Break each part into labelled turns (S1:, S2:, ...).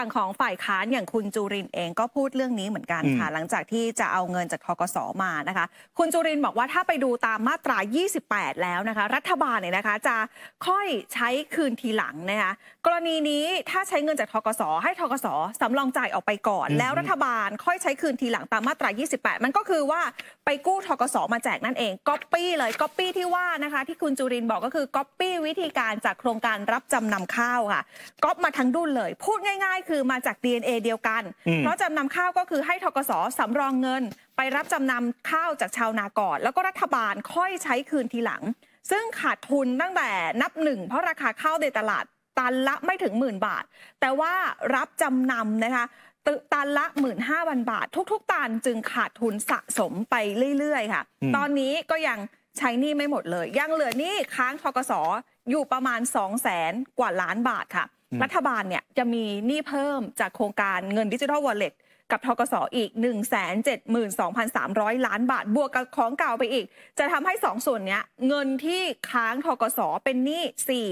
S1: ฝั่งของฝ่ายค้านอย่างคุณจุรินเองก็พูดเรื่องนี้เหมือนกันค่ะ หลังจากที่จะเอาเงินจากทกสมานะคะ คุณจุรินบอกว่าถ้าไปดูตามมาตรา 28 แล้วนะคะ รัฐบาลเนี่ยนะคะ จะค่อยใช้คืนทีหลังนะคะกรณีนี้ถ้าใช้เงินจากทกสให้ทกสสำรองจ่ายออกไปก่อน แล้วรัฐบาลค่อยใช้คืนทีหลังตามมาตรา 28 มันก็คือว่าไปกู้ทกสมาแจกนั่นเองก๊อปปี้เลยก๊อปปี้ที่ว่านะคะ ที่คุณจุรินบอกก็คือก๊อปปี้วิธีการจากโครงการรับจำนำข้าวค่ะก๊อปมาทั้งดุนเลย พูดง่าย ๆคือมาจาก DNA เดียวกัน เพราะจำนำข้าวก็คือให้ทกสสำรองเงิน ไปรับจำนำข้าวจากชาวนาก่อน แล้วก็รัฐบาลค่อยใช้คืนทีหลัง ซึ่งขาดทุนตั้งแต่นับหนึ่งเพราะราคาข้าวในตลาดตันละไม่ถึงหมื่นบาท แต่ว่ารับจำนำนะคะ ตันละ 1 5 0ันบาททุกๆตันจึงขาดทุนสะสมไปเรื่อยๆค่ะ ตอนนี้ก็ยังใช้นี่ไม่หมดเลยยังเหลือนี่ค้างทกสอยู่ประมาณ 2 0 0แสนกว่าล้านบาทค่ะรัฐบาลเนี่ยจะมีหนี้เพิ่มจากโครงการเงินดิจิทัลวอลเล็ตกับทกสออีก172,300ล้านบาทบวกกับของเก่าไปอีก จะทำให้2ส่วนนี้เงินที่ค้างทกสเป็นหนี้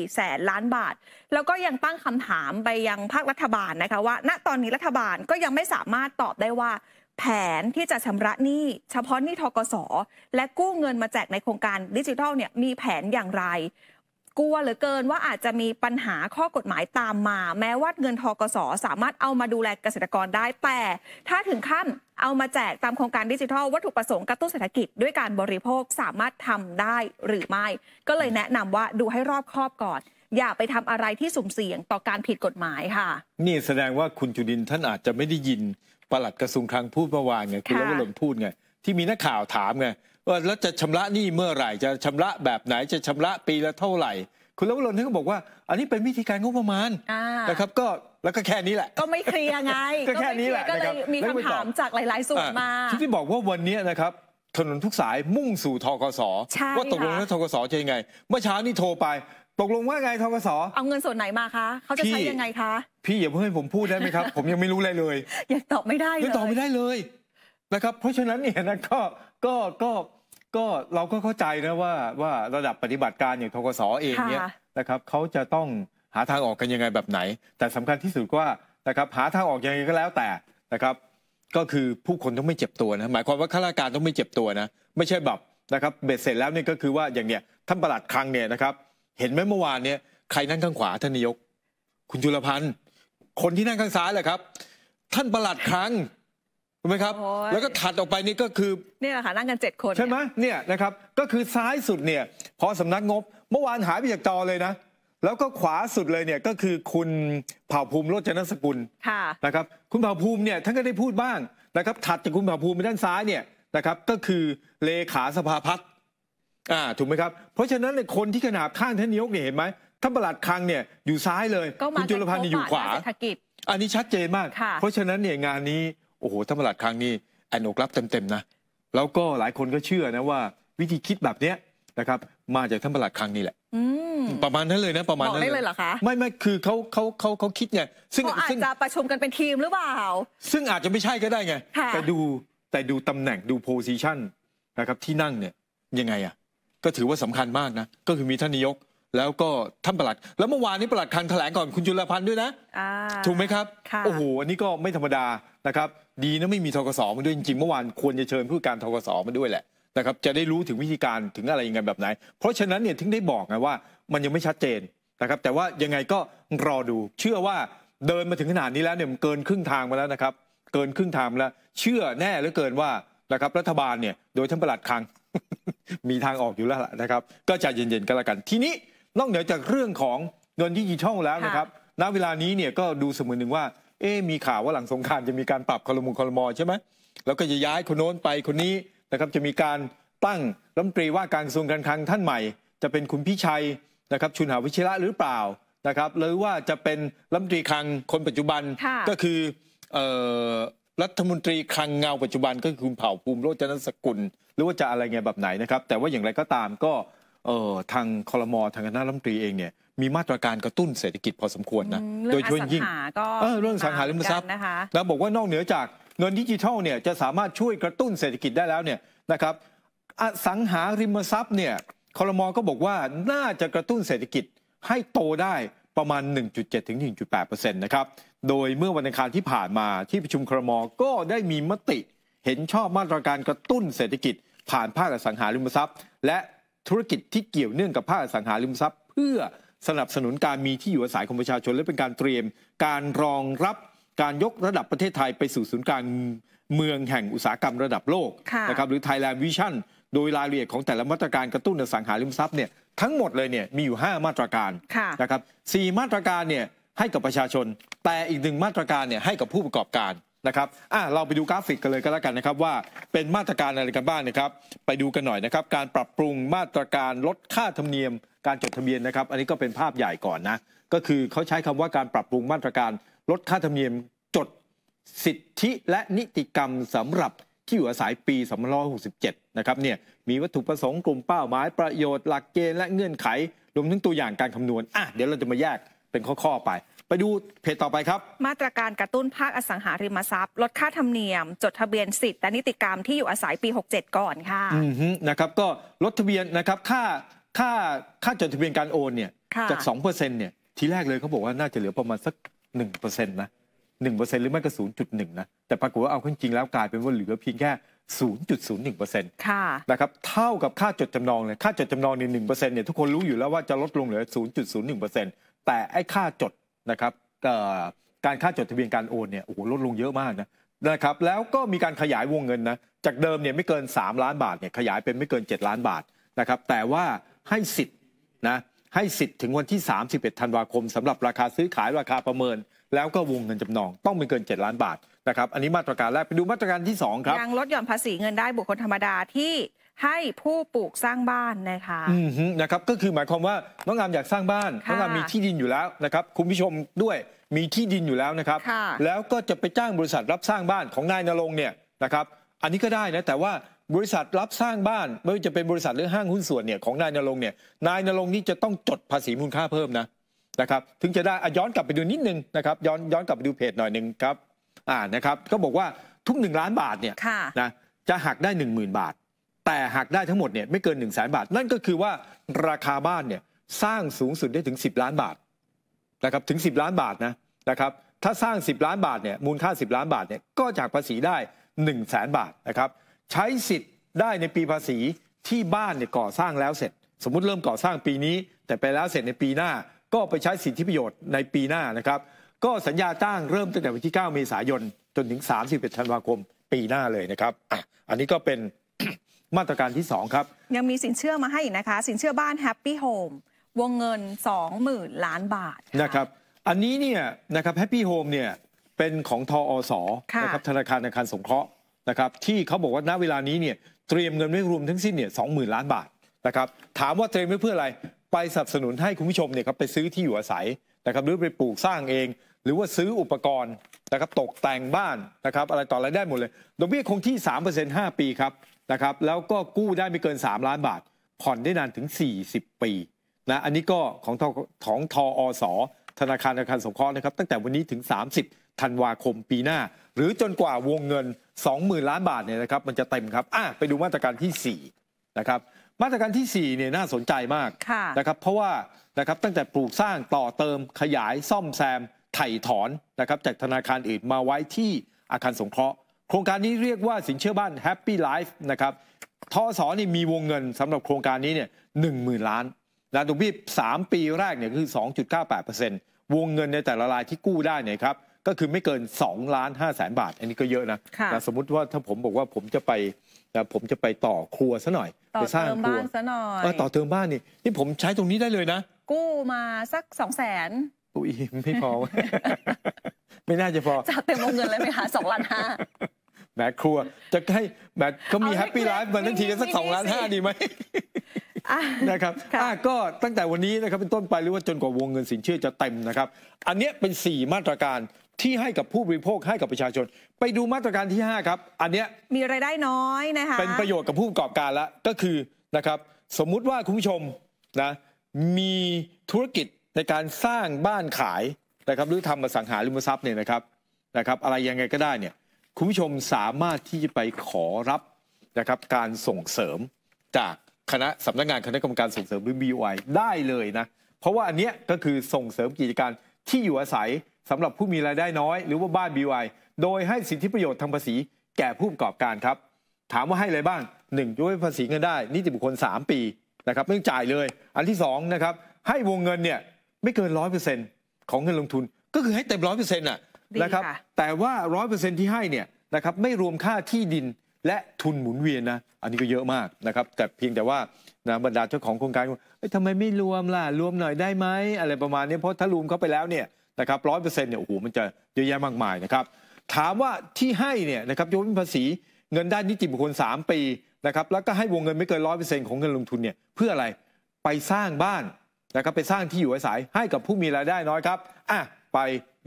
S1: 4แสนล้านบาท แล้วก็ยังตั้งคำถามไปยังภาครัฐบาลนะคะว่า ณตอนนี้รัฐบาลก็ยังไม่สามารถตอบได้ว่า แผนที่จะชำระหนี้เฉพาะหนี้ทกสและกู้เงินมาแจกในโครงการดิจิทัลเนี่ยมีแผนอย่างไรกลัวเหลือเกินว่าอาจจะมีปัญหาข้อกฎหมายตามมา แม้ว่าเงินทกส สามารถเอามาดูแลเกษตรกรได้แต่ถ้าถึงขั้นเอามาแจกตามโครงการดิจิทัลวัตถุประสงค์กระตุ้นเศรษฐกิจด้วยการบริโภคสามารถทำได้หรือไม่ ก็เลยแนะนำว่าดูให้รอบคอบก่อน อย่าไปทำอะไรที่สุ่มเสี่ยงต่อการผิดกฎหมายค่ะ
S2: นี่แสดงว่าคุณจุดินท่านอาจจะไม่ได้ยินประหลัดกระทรวงคลังพูดเมื่อวานไงคุณรัวลมพูดไงที่มีนักข่าวถามไงว่าแล้วจะชำระหนี้เมื่อไหร่จะชำระแบบไหนจะชำระปีละเท่าไหร่ คุณรัวรนท่านก็บอกว่า อันนี้เป็นวิธีการงบประมาณนะครับก็แล้วก็แค่นี้แหละ
S1: ก็ไม่เคลียร์ไง ก็แค่นี้แหละก็เลยมีคำถามจากหลาย ๆ ส่วนมา
S2: ที่บอกว่าวันนี้นะครับถนนทุกสายมุ่งสู่ทกศว่าตกลงแล้วทกศจะยังไง เมื่อเช้านี่โทรไป ตกลงว่าไงทกศ
S1: เอาเงินส่วนไหนมาคะเขาจะใช้ยังไงคะ
S2: พี่อย่าเพิ่งให้ผมพูดได้ไหมครับผมยังไม่รู้อะไรเลย อย
S1: ่าตอบไม่ได้เลยตอ
S2: บไม่ได้เลยนะครับเพราะฉะนั้นเนี่ยนะก็ก็ก็ก็เราก็เข้าใจนะว่าว่าระดับปฏิบัติการอย่างทกศเองเนี่ยนะครับเขาจะต้องหาทางออกกันยังไงแบบไหน แต่สำคัญที่สุดว่านะครับหาทางออกยังไงก็แล้วแต่นะครับ ก็คือผู้คนต้องไม่เจ็บตัวนะหมายความว่าข้าราชการต้องไม่เจ็บตัวนะ ไม่ใช่แบบนะครับ เบ็ดเสร็จแล้วเนี่ยก็คือว่าอย่างเนี้ยท่านประหลัดคลังเนี่ยนะครับ เห็นไหมเมื่อวานเนี่ยใครนั่งข้างขวาท่านนายก คุณจุลพันธ์คนที่นั่งข้างซ้ายแหละครับท่านประหลัดคลังถูกไหมครับแล้วก็ถัดออกไปนี่ก็คือ
S1: เนี่ยแหละค่ะนั่งกันเจ็ดคนใช่ไห
S2: มเนี่ยนะครับก็คือซ้ายสุดเนี่ยพอสำนักงบ เมื่อวานหายไปจากจอเลยนะ แล้วก็ขวาสุดเลยเนี่ยก็คือคุณเผ่าภูมิโรจนสกุลค่ะนะครับคุณเผ่าภูมิเนี่ยท่านก็ได้พูดบ้างนะครับ ถัดจากคุณเผ่าภูมิไปด้านซ้ายเนี่ยนะครับก็คือเลขาสภาพัฒน์อ่าถูกไหมครับเพราะฉะนั้นเนยคนที่ขนาบข้างท่านนายกเนี่ยเห็นไหมท่านประหลัดคังเนี่ยอยู่ซ้ายเลยคุณจุลพันธ์อยู่ขวาอันนี้ชัดเจนมาก เพราะฉะนั้นเนี่ยงานนี้โอ้โหท่านประหลัดครั้งนี้อนุกรับเต็มๆนะแล้วก็หลายคนก็เชื่อนะว่า วิธีคิดแบบเนี้ยนะครับมาจากท่านประหลัดครั้งนี้แหละประมาณนั้นเลยนะประมาณนั้นเลยเหรอคะไม่ไม่คือเขาเขาเขาเขาคิดไงซึ่งอาจจะป
S1: ระชุมกันเป็นทีมหรือเปล่า
S2: ซึ่งอาจจะไม่ใช่ก็ได้ไงแต่ดูแต่ดูตำแหน่งดูโพซิชันนะครับที่นั่งเนี่ยยังไงอ่ะก็ถือว่าสำคัญมากนะก็คือมีท่านนายกแล้วก็ท่านประหลัด แล้วเมื่อวานนี้ประหลัดคันแถลงก่อนคุณจุลพันธ์ด้วยนะถูกไหมครับ โอ้โห อันนี้ก็ไม่ธรรมดานะครับ ดีนะไม่มีทกศมาด้วยจริงๆเมื่อวานควรจะเชิญผู้การทกศมาด้วยแหละนะครับ จะได้รู้ถึงวิธีการถึงอะไรยังไงแบบไหน เพราะฉะนั้นเนี่ยถึงได้บอกไงว่ามันยังไม่ชัดเจนนะครับ แต่ว่ายังไงก็รอดู เชื่อว่าเดินมาถึงขนาดนี้แล้วเนี่ยมันเกินครึ่งทางมาแล้วนะครับ เกินครึ่งทางแล้ว เชื่อแน่เหลือเกินว่านะครับรัฐบาลเนี่ย โดยท่านประหลัดคังมีทางออกอยู่แล้วนะครับ ก็ใจเย็นๆกันละกันทีนี้นอกเหนือจากเรื่องของเงินทียี่ช่องแล้วนะครับ ณ เวลานี้เนี่ยก็ดูเสมือนหนึ่งว่า เอ๊มีข่าวว่าหลังสงการจะมีการปรับคลมคลมอใช่ไหมแล้วก็จะย้ายคนโน้นไปคนนี้นะครับ จะมีการตั้งรัฐมนตรีว่าการกระทรวงการคลังท่านใหม่ จะเป็นคุณพิชัยนะครับชุนหาวิชิระหรือเปล่านะครับ หรือว่าจะเป็นรัฐมนตรีคลังคนปัจจุบันก็คือรัฐมนตรีคลังเงาปัจจุบันก็คือคุณเผ่าภูมิโรจนสกุล หรือว่าจะอะไรไงแบบไหนนะครับ แต่ว่าอย่างไรก็ตามก็เอ่อทางคอรมอทางคณะรัฐมนตรีเองเนี่ยมีมาตรการกระตุ้นเศรษฐกิจพอสมควรนะโดยช่วยยิ่ง
S1: เรื่องสังหาริมทรัพย์นะคะแ
S2: ล้วบอกว่านอกเหนือจากเงินดิจิทัลเนี่ยจะสามารถช่วยกระตุ้นเศรษฐกิจได้แล้วเนี่ยนะครับอสังหาริมทรัพย์เนี่ยคอรมอก็บอกว่าน่าจะกระตุ้นเศรษฐกิจให้โตได้ประมาณ 1.7ถึง1.8%นะครับโดยเมื่อวันอังคารที่ผ่านมาที่ประชุมครมก็ได้มีมติเห็นชอบมาตรการกระตุ้นเศรษฐกิจ ผ่านภาคอสังหาริมทรัพย์และธุรกิจที่เกี่ยวเนื่องกับภาคสังหาริมทรัพย์ เพื่อสนับสนุนการมีที่อยู่อาศัยของประชาชน และเป็นการเตรียม การรองรับการยกระดับประเทศไทยไปสู่ศูนย์กลางเมืองแห่งอุตสาหกรรมระดับโลกนะครับหรือ Thailand Vision โดยรายละเอียดของแต่ละมาตรการกระตุ้นอสังหาริมทรัพย์เนี่ยทั้งหมดเลยเนี่ยมีอยู่ 5 มาตรการนะครับสมาตรการเนี่ยให้กับประชาชน แต่อีกหนึ่งมาตรการเนี่ยให้กับผู้ประกอบการนะครับ อ่ะเราไปดูกราฟิกกันเลยก็แล้วกันนะครับว่าเป็นมาตรการอะไรกันบ้างนะครับ ไปดูกันหน่อยนะครับ การปรับปรุงมาตรการลดค่าธรรมเนียมการจดทะเบียนนะครับ อันนี้ก็เป็นภาพใหญ่ก่อนนะ ก็คือเขาใช้คำว่าการปรับปรุงมาตรการลดค่าธรรมเนียมจดสิทธิและนิติกรรมสำหรับที่อยู่อาศัยปี2567นะครับ เนี่ย มีวัตถุประสงค์กลุ่มเป้าหมายประโยชน์หลักเกณฑ์และเงื่อนไขรวมถึงตัวอย่างการคำนวณ อ่ะเดี๋ยวเราจะมาแยกเป็นข้อๆไปไปดูเพจต่อไปครับ
S1: มาตรการกระตุ้นภาคอสังหาริมทรัพย์ลดค่าธรรมเนียมจดทะเบียนสิทธิ์และนิติกรรมที่อยู่อาศัยปี67ก่อนค่ะ
S2: นะครับก็ลดทะเบียนนะครับค่าค่าค่าจดทะเบียนการโอนเนี่ยจาก2%เนี่ยทีแรกเลยเขาบอกว่าน่าจะเหลือประมาณสัก1%นะหนึ่งเปอร์เซ็นต์หรือไม่ก็ศูนย์จุดหนึ่งนะแต่ปรากฏว่าเอาขึ้นจริงแล้วกลายเป็นว่าเหลือเพียงแค่ศูนย์จุดศูนย์หนึ่งเปอร์เซ็นต์ค่ะนะครับเท่ากับค่าจดจำนองเลยค่าจดจำนองในหนึ่งเปอร์เซ็นต์เนี่ยทุกคนรู้อยู่แล้วว่าจะลดลงเหลือ0.01%แต่ไอ้ค่าจดนะครับการค่าจดทะเบียนการโอนเนี่ยโอ้โหลดลงเยอะมากนะนะครับแล้วก็มีการขยายวงเงินนะจากเดิมเนี่ยไม่เกิน3ล้านบาทเนี่ยขยายเป็นไม่เกิน 7 ล้านบาทนะครับแต่ว่าให้สิทธิ์นะให้สิทธิ์ถึงวันที่31ธันวาคมสำหรับราคาซื้อขายราคาประเมิน แล้วก็วงเงินจำนอง ต้องไม่เกิน 7 ล้านบาทนะครับ อันนี้มาตรการแรกไปดูมาตรการที่2ครับยัง
S1: ลดหย่อนภาษีเงินได้บุคคลธรรมดาที่ให้ผู้ปลูกสร้างบ้านนะคะ
S2: นะครับ ก็คือหมายความว่าน้องงามอยากสร้างบ้านน้องงามมีที่ดินอยู่แล้วนะครับคุณผู้ชมด้วยมีที่ดินอยู่แล้วนะครับ แล้วก็จะไปจ้างบริษัทรับสร้างบ้านของนายนรงเนี่ยนะครับอันนี้ก็ได้นะแต่ว่าบริษัทรับสร้างบ้านไม่ว่าจะเป็นบริษัทหรือห้างหุ้นส่วนเนี่ยของนายนรงเนี่ยนายนรงนี่จะต้องจดภาษีมูลค่าเพิ่มนะนะครับถึงจะได้ย้อนกลับไปดูนิดนึงนะครับ ย้อนย้อนกลับไปดูเพจหน่อยหนึ่งครับอ่านะครับก็บอกว่าทุกหนึ่งล้านบาทเนี่ยนะจะหักได้หนึ่งหมื่นบาทแต่หากได้ทั้งหมดเนี่ยไม่เกิน1นึ่งแสนบาท นั่นก็คือว่าราคาบ้านเนี่ยสร้างสูงสุดได้ถึง 10 ล้านบาทนะครับถึง 10 ล้านบาทนะนะครับถ้าสร้าง 10ล้านบาทเนี่ยมูลค่า 10 ล้านบาทเนี่ยก็จากภาษีได้1นึ่งแสนบาทนะครับใช้สิทธิ์ได้ในปีภาษีที่บ้านเนี่ยก่อสร้างแล้วเสร็จ สมมุติเริ่มก่อสร้างปีนี้ แต่ไปแล้วเสร็จในปีหน้าก็ไปใช้สิทธิประโยชน์ในปีหน้านะครับ ก็สัญญาจ้างเริ่มตั้งแต่วันที่9เมษายนจนถึง 31ธันวาคมปีหน้าเลยนะครับออันนี้ก็เป็นมาตรการที่2ครับ
S1: ยังมีสินเชื่อมาให้นะคะสินเชื่อบ้าน Happy Home วงเงิน 20,000ล้านบาท
S2: นะครับอันนี้เนี่ยนะครับแฮปปี้โฮมเนี่ยเป็นของทออสนะครับธนาคารอาคารสงเคราะห์นะครับที่เขาบอกว่าณเวลานี้เนี่ยเตรียมเงินไว้รวมทั้งสิ้นเนี่ยสองหมื่นล้านบาทนะครับถามว่าเตรียมไว้เพื่ออะไรไปสนับสนุนให้คุณผู้ชมเนี่ยครับไปซื้อที่อยู่อาศัยนะครับหรือไปปลูกสร้างเอง หรือว่าซื้ออุปกรณ์นะครับตกแต่งบ้านนะครับอะไรต่ออะไรได้หมดเลยดอกเบี้ยคงที่ 3% 5 ปีครับนะครับแล้วก็กู้ได้ไม่เกิน 3 ล้านบาท ผ่อนได้นานถึง 40 ปีนะอันนี้ก็ของทองทออส ธนาคารอาคารสงเคราะห์นะครับตั้งแต่วันนี้ถึง 30ธันวาคมปีหน้า หรือจนกว่าวงเงิน 20,000ล้านบาทเนี่ยนะครับมันจะเต็มครับอ่ะไปดูมาตรการที่4นะครับมาตรการที่4เนี่ยน่าสนใจมากนะครับเพราะว่านะครับตั้งแต่ปลูกสร้างต่อเติมขยายซ่อมแซมไถ่ถอนนะครับจากธนาคารอื่นมาไว้ที่อาคารสงเคราะห์โครงการนี้เรียกว่าสินเชื่อบ้าน Happy Life นะครับทอสอนี่มีวงเงินสำหรับโครงการนี้เนี่ยหนึ่งหมื่นล้านนะตองพี่สามปีแรกเนี่ยคือ2.98%วงเงินในแต่ละรายที่กู้ได้เนี่ยครับก็คือไม่เกิน2ล้านห้าแสนบาท อันนี้ก็เยอะนะนะสมมติว่าถ้าผมบอกว่าผมจะไปผมจะไปต่อครัวซะหน่อยต่สร้างครัวซะหน่อยต่อเติมบ้านนี่นี่ผมใช้ตรงนี้ได้เลยนะ
S1: กู้มาสักสองแสน
S2: อุ้ยไม่พอไม่น่าจะพอจะ
S1: เต็มวงเงินเลยไหมคะสองล้านห้า
S2: แหมครัวจะให้แหมเขามีแฮปปี้ไลฟ์มาทั้งทีกันสักสองล้านห้าดีไหมนะครับก็ตั้งแต่วันนี้นะครับเป็นต้นไปหรือว่าจนกว่าวงเงินสินเชื่อจะเต็มนะครับ อันนี้เป็น 4 มาตรการที่ให้กับผู้บริโภคให้กับประชาชน ไปดูมาตรการที่ 5 ครับ อันเนี้ย
S1: มีรายได้น้อยนะคะเป็นป
S2: ระโยชน์กับผู้ประกอบการละก็คือนะครับ สมมุติว่าคุณผู้ชมนะมีธุรกิจในการสร้างบ้านขายนะครับหรือทำมาสังหาริมทรัพย์เนี่ยนะครับนะครับ อะไรยังไงก็ได้เนี่ยคุณผู้ชมสามารถที่จะไปขอรับนะครับการส่งเสริม จากคณะสำนักงงานคณะกรรมการส่งเสริมหรือ BUI ได้เลยนะเพราะว่าอันเนี้ยก็คือส่งเสริมกิจการที่อยู่อาศัยสำหรับผู้มีรายได้น้อย หรือว่าบ้าน BUI โดยให้สิทธิประโยชน์ทางภาษีแก่ผู้ประกอบการครับถามว่าให้อะไรบ้างหนึ่งด้วยภาษีเงินได้นิติบุคคล 3 ปีนะครับไม่จ่ายเลยอันที่2นะครับให้วงเงินเนี่ยไม่เกินร้อยเปอร์เซ็นของเงินลงทุนก็คือให้เต็มร้อยเปอร์เซ็นต์อ่ะนะครับแต่ว่าร้อยเปอร์เซ็นที่ให้เนี่ยนะครับไม่รวมค่าที่ดินและทุนหมุนเวียนนะอันนี้ก็เยอะมากนะครับแต่เพียงแต่ว่านะบรรดาเจ้าของโครงการทำไมไม่รวมล่ะรวมหน่อยได้ไหมอะไรประมาณนี้เพราะถ้ารวมเข้าไปแล้วเนี่ยนะครับร้อยเปอร์เซ็นต์เนี่ยโอ้โหมันจะเยอะแยะมากมายนะครับถามว่าที่ให้เนี่ยนะครับยกเว้นภาษีเงินได้นนิติบุคคล3ปีนะครับแล้วก็ให้วงเงินไม่เกินร้อยเปอร์เซ็นต์ของเงินลงทุนเนี่ยเพื่ออะไรไปสร้างบ้านนะครับไปสร้างที่อยู่อาศัยให้กับผู้มีรายได้น้อยครับอ่ะไป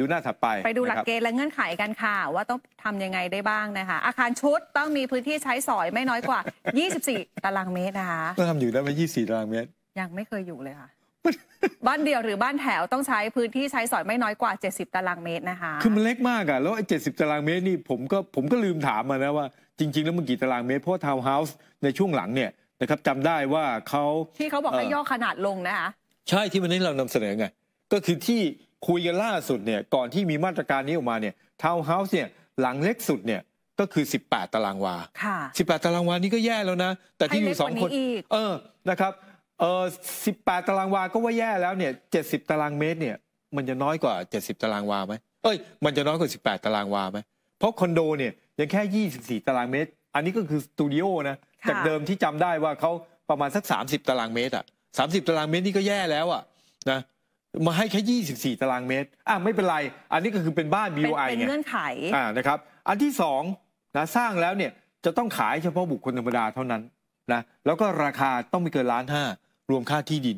S2: ดูหน้าถัดไปไปดูหลักเกณฑ
S1: ์และเงื่อนไขกันค่ะ ว่าต้องทำยังไงได้บ้างนะคะอาคารชุดต้องมีพื้นที่ใช้สอยไม่น้อยกว่า 24 ตารางเมตรนะคะต้อง
S2: ทำอยู่ได้ไหม24 ตารางเมตร
S1: ยังไม่เคยอยู่เลยค่ะ บ้านเดียวหรือบ้านแถวต้องใช้พื้นที่ใช้สอยไม่น้อยกว่า 70 ตารางเมตรนะคะ คื
S2: อมันเล็กมากอะแล้วไอ้ 70 ตารางเมตรนี่ผมก็ผมก็ลืมถามมานะว่าจริง ๆ แล้วมันกี่ตารางเมตรเพราะทาวน์เฮาส์ในช่วงหลังเนี่ยนะครับจำได้ว่าเขาที่เขาบอกให้ย่
S1: อขนาดลงนะคะ
S2: ใช่ที่วันนี้เรานำเสนอไงก็คือที่คุยกันล่าสุดเนี่ยก่อนที่มีมาตรการนี้ออกมาเนี่ยทาวน์เฮาส์เนี่ยหลังเล็กสุดเนี่ยก็คือ18ตารางวา18ตารางวานี่ก็แย่แล้วนะแต่ที่อยู่สองคนเออนะครับเออ18ตารางวาก็ว่าแย่แล้วเนี่ย70ตารางเมตรเนี่ย มันจะน้อยกว่า70ตารางวาไหมเอ้ย มันจะน้อยกว่า18ตารางวาไหมเพราะคอนโด เนี่ย ยังแค่24ตารางเมตร อันนี้ก็คือสตูดิโอนะจากเดิมที่จำได้ว่าเขาประมาณสัก30ตารางเมตรอ่ะ30ตารางเมตรนี่ก็แย่แล้วอ่ะนะมาให้แค่24 ตารางเมตรอ่ะไม่เป็นไร อันนี้ก็คือเป็นบ้าน BOI เป็นเงื่อนไขอ่านะครับ อันที่สองนะสร้างแล้วเนี่ยจะต้องขายเฉพาะบุคคลธรรมดาเท่านั้นนะ แล้วก็ราคาต้องไม่เกินล้านห้ารวมค่าที่ดิน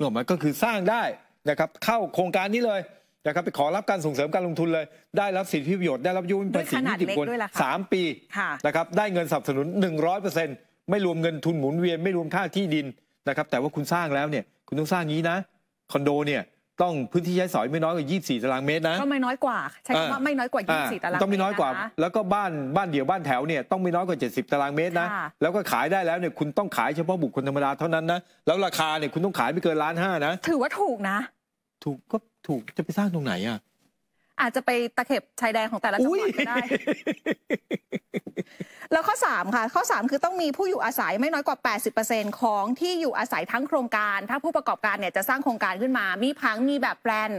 S2: นวมมากก็คือสร้างได้นะครับเข้าโครงการนี้เลยนะครับไปขอรับการส่งเสริมการลงทุนเลยได้รับสิทธิประโยชน์ได้รับยุ่นภาษีนิติบุคคลสามปี นะครับได้เงินสนับสนุน 100%ไม่รวมเงินทุนหมุนเวียนไม่รวมค่าที่ดินนะครับ แต่ว่าคุณสร้างแล้วเนี่ยคุณต้องสร้างนี้นะคอนโดเนี่ยต้องพื้นที่ใช้สอยไม่น้อยกว่า 24 ตารางเมตรนะก็ไ
S1: ม่น้อยกว่าใช้คำว่าไม่น้อยกว่า 24 ตารางเมตรต้องไม่น้อยกว่า แ
S2: ล้วก็บ้านบ้านเดี่ยวบ้านแถวเนี่ยต้องไม่น้อยกว่า 70 ตารางเมตรนะแล้วก็ขายได้แล้วเนี่ยคุณต้องขายเฉพาะบุคคลธรรมดาเท่านั้นนะแล้วราคาเนี่ยคุณต้องขายไม่เกินล้านห้านะ
S1: ถือว่าถูกนะ
S2: ถูกก็ถูกจะไปสร้างตรงไหนอ่ะ
S1: อาจจะไปตะเข็บชายแดนของแต่ละจังหวัดก็ได้3ค่ะข้อ3คือต้องมีผู้อยู่อาศัยไม่น้อยกว่า80%ของที่อยู่อาศัยทั้งโครงการถ้าผู้ประกอบการเนี่ยจะสร้างโครงการขึ้นมา มีพังมีแบบแปลน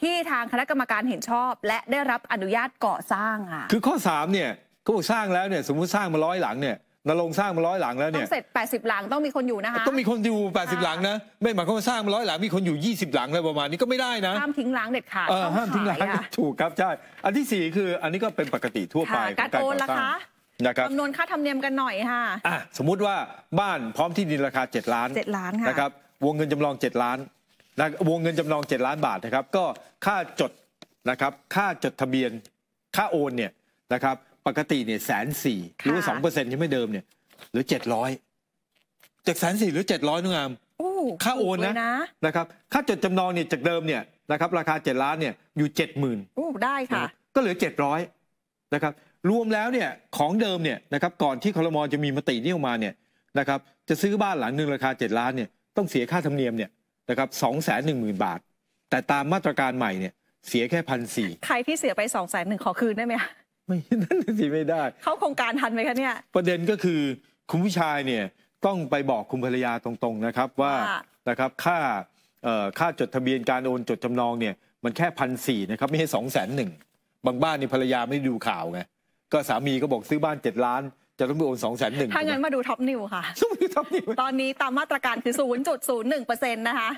S1: ที่ทางคณะกรรมการเห็นชอบ และได้รับอนุญาตก่อสร้างค่ะ
S2: คือข้อ3เนี่ยเขาบอกสร้างแล้วเนี่ยสมมุติสร้างมาร้อยหลังเนี่ยนรงสร้างมาร้อยหลังแล้วเนี่ยต้องเสร
S1: ็จ 80 หลังต้องมีคนอยู่นะคะต้องมี
S2: คนอยู่ 80 หลังนะ ไม่หมายความว่าสร้างมาร้อยหลังมีคนอยู่ 20 หลังอะไรประมาณนี้ก็ไม่ได้นะห้า
S1: มทิ้งหลังเด็ดขาดห้ามทิ้งหลัง
S2: ถูกครับใช่อันที่4คืออันนี้ก็เป็นปกติทั่วไปการโอนละคะนะครับคำน
S1: วณค่าธรรมเนียมกันหน่อยค่ะ
S2: อ่ะสมมุติว่าบ้านพร้อมที่ดินราคา 7 ล้าน 7 ล้านค่ะนะครับ วงเงินจำลอง 7 ล้านนะวงเงินจำลอง7ล้านบาทนะครับ ก็ค่าจดนะครับ ค่าจดทะเบียน ค่าโอนเนี่ยนะครับ ปกติเนี่ยแสนสี่หรือสองเปอร์เซ็นต์ที่ไม่เดิมเนี่ยหรือเจ็ดร้อยจากแสนสี่หรือเจ็ดร้อยนุ่งามค่าโอนนะ นะครับ ค่าจดจำนองเนี่ยจากเดิมเนี่ยนะครับ ราคาเจ็ดล้านเนี่ยอยู่เจ็ดหมื่นได้ค่ะ ก็เหลือเจ็ดร้อยนะครับรวมแล้วเนี่ยของเดิมเนี่ยนะครับก่อนที่คอรมอจะมีมตินี้ออกมาเนี่ยนะครับจะซื้อบ้านหลังหนึ่งราคา 7 ล้านเนี่ยต้องเสียค่าธรรมเนียมเนี่ยนะครับสองแสนหนึ่งหมื่นบาท แต่ตามมาตรการใหม่เนี่ยเสียแค่พันสี่
S1: ใครที่เสียไปสองแสนหนึ่งขอคืนได้ไหมไม่
S2: นั่นสิไม่ได้
S1: เขาโครงการทันไหมคะเนี่ย
S2: ประเด็นก็คือคุณผู้ชายเนี่ยต้องไปบอกคุณภรรยาตรงๆนะครับว่านะครับค่าค่าจดทะเบียนการโอนจดจำนองเนี่ยมันแค่พันสี่นะครับไม่ใช่สองแสนหนึ่งบางบ้านนี่ภรรยาไม่ดูข่าวไงก็สามีก็บอกซื้อบ้าน7ล้านจะต้องไปโอนสองแสนหนึ่งถ้างั้น
S1: มาดูท็อปนิวค่ะต้องไปดูท็อปนิวตอนนี้ตามมาตรการคือศูนย์จุดศูนย์หนึ่งเปอร์เซ็นต์นะคะ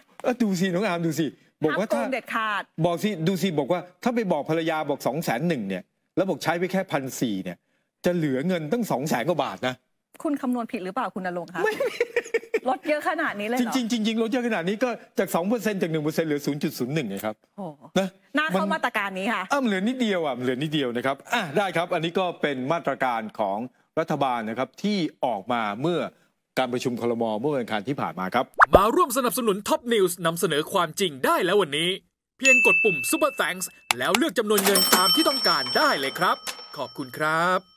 S2: ดูสิน้องอามดูสิบอกว่าถ้าเด็ดขาด บอกสิดูสิบอกว่า ถ้าไปบอกภรรยาบอกสองแสนหนึ่งเนี่ยแล้วบอกใช้ไปแค่พันสี่เนี่ย จะเหลือเงินตั้งสองแสนกว่าบาทนะ คุณ
S1: คำนวณผิดหรือเปล่าคุณนรงค์คะลดเยอะขนาดนี้เลยจริงจ
S2: ริงจริงลดเยอะขนาดนี้ก็จาก 2%จาก1%เหลือ 0.01นงครับนะน่าเข้ามาตรการนี้ค่ะอ้าเหลือนิดเดียวอ่ะเหลือนิดเดียวนะครับอ่ะได้ครับ อันนี้ก็เป็นมาตรการของรัฐบาลนะครับ ที่ออกมาเมื่อการประชุมคลมเมื่อวันอังคารที่ผ่านมาครับ มาร่วมสนับสนุนท็อปนิวส์นำเสนอความจริงได้แล้ววันนี้ เพียงกดปุ่มซ u ปอร์แฟง k ์แล้วเลือกจำนวนเงินตามที่ต้องการได้เลยครับ ขอบคุณครับ